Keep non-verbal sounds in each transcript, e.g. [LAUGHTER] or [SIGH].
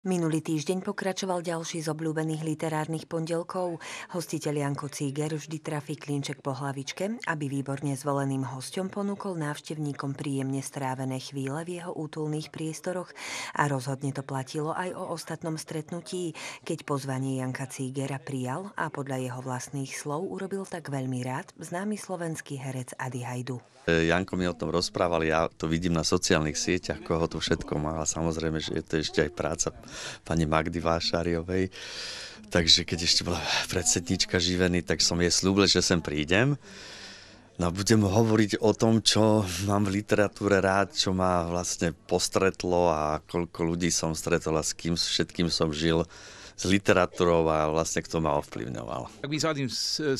Minulý týždeň pokračoval ďalší z obľúbených literárnych pondelkov. Hostiteľ Janko Cíger vždy trafí klinček po hlavičke, aby výborne zvoleným hostom ponúkol návštevníkom príjemne strávené chvíle v jeho útulných priestoroch a rozhodne to platilo aj o ostatnom stretnutí, keď pozvanie Janka Cígera prijal a podľa jeho vlastných slov urobil tak veľmi rád známy slovenský herec Adi Hajdu. E, Janko mi o tom rozprával, ja to vidím na sociálnych sieťach, koho tu všetko má a samozrejme, že je to ešte aj práca pani Magdy Vášariovej. Takže keď ešte bola predsednička živený, tak som jej slúbil, že sem prídem. No budem hovoriť o tom, čo mám v literatúre rád, čo ma vlastne postretlo a koľko ľudí som stretol a s kým všetkým som žil s literatúrou a vlastne kto ma ovplyvňoval. Tak my s Adim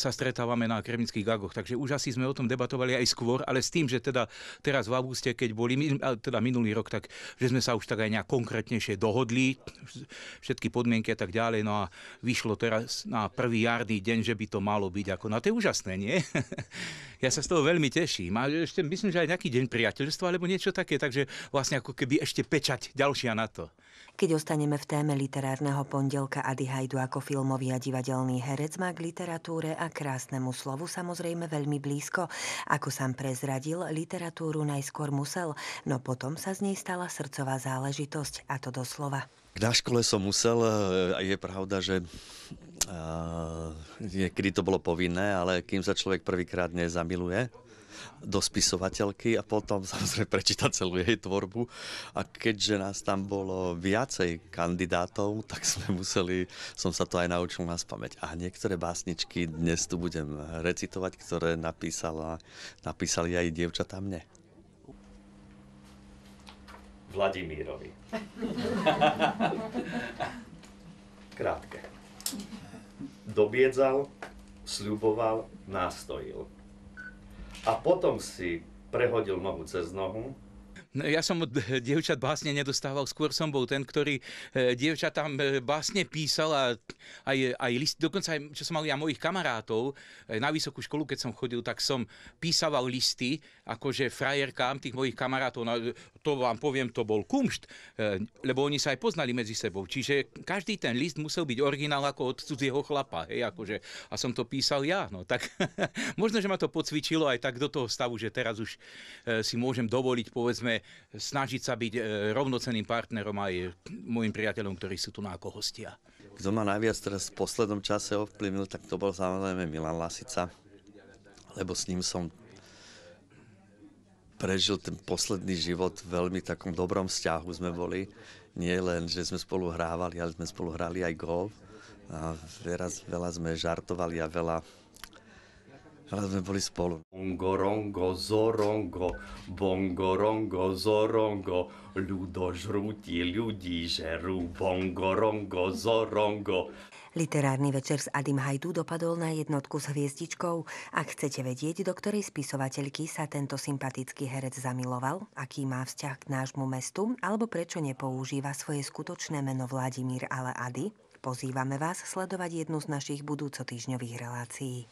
sa stretávame na kremických gagoch, takže už asi sme o tom debatovali aj skôr, ale s tým, že teda teraz v auguste, keď boli, teda minulý rok, tak že sme sa už tak aj nejak konkrétnejšie dohodli, všetky podmienky a tak ďalej, no a vyšlo teraz na prvý jarný deň, že by to malo byť ako, no to je úžasné, nie? [LAUGHS] ja sa z toho veľmi teším a ešte myslím, že aj nejaký deň priateľstva alebo niečo také, takže vlastne ako keby ešte pečať ďalšia na to. Keď ostaneme v téme literárneho pondelka Adi Hajdu ako filmový a divadelný herec má k literatúre a krásnemu slovu samozrejme veľmi blízko. Ako sám prezradil, literatúru najskôr musel, no potom sa z nej stala srdcová záležitosť a to doslova. Na škole som musel, eh, je pravda, že eh, niekedy to bolo povinné, ale kým sa človek prvýkrát nezamiluje, do spisovateľky a potom [LAUGHS] samozrejme prečítať celú jej tvorbu. A keďže nás tam bolo viacej kandidátov, tak sme museli, som sa to aj naučil na spameť. A niektoré básničky dnes tu budem recitovať, ktoré napísala, napísali aj dievčatá mne. Vladimírovi. [LAUGHS] Krátke. Dobiedzal, sľuboval, nástojil a potom si prehodil nohu cez nohu no, ja som od eh, dievčat básne nedostával, skôr som bol ten, ktorý eh, dievčatám eh, básne písal a aj, aj list, dokonca aj, čo som mal ja mojich kamarátov, na vysokú školu, keď som chodil, tak som písal listy, akože frajerkám tých mojich kamarátov, no, to vám poviem, to bol kumšt, eh, lebo oni sa aj poznali medzi sebou. Čiže každý ten list musel byť originál ako od cudzieho chlapa. Hej, akože, a som to písal ja. No, tak, [LAUGHS] možno, že ma to pocvičilo aj tak do toho stavu, že teraz už eh, si môžem dovoliť, povedzme, snažiť sa byť eh, rovnocenným partnerom aj môjim priateľom, ktorí sú tu na ako hostia. Kto ma najviac teraz v poslednom čase ovplyvnil, tak to bol samozrejme Milan Lasica lebo s ním som prežil ten posledný život v veľmi takom dobrom vzťahu sme boli. Nie len, že sme spolu hrávali, ale sme spolu hrali aj golf. A veľa, sme žartovali a veľa ale sme boli spolu. Bongorongo, zorongo, bongorongo, zorongo, ľudo žrúti, ľudí žerú, bongorongo, zorongo. Literárny večer s Adim Hajdu dopadol na jednotku s hviezdičkou. Ak chcete vedieť, do ktorej spisovateľky sa tento sympatický herec zamiloval, aký má vzťah k nášmu mestu, alebo prečo nepoužíva svoje skutočné meno Vladimír, ale Ady, pozývame vás sledovať jednu z našich budúcotýžňových relácií.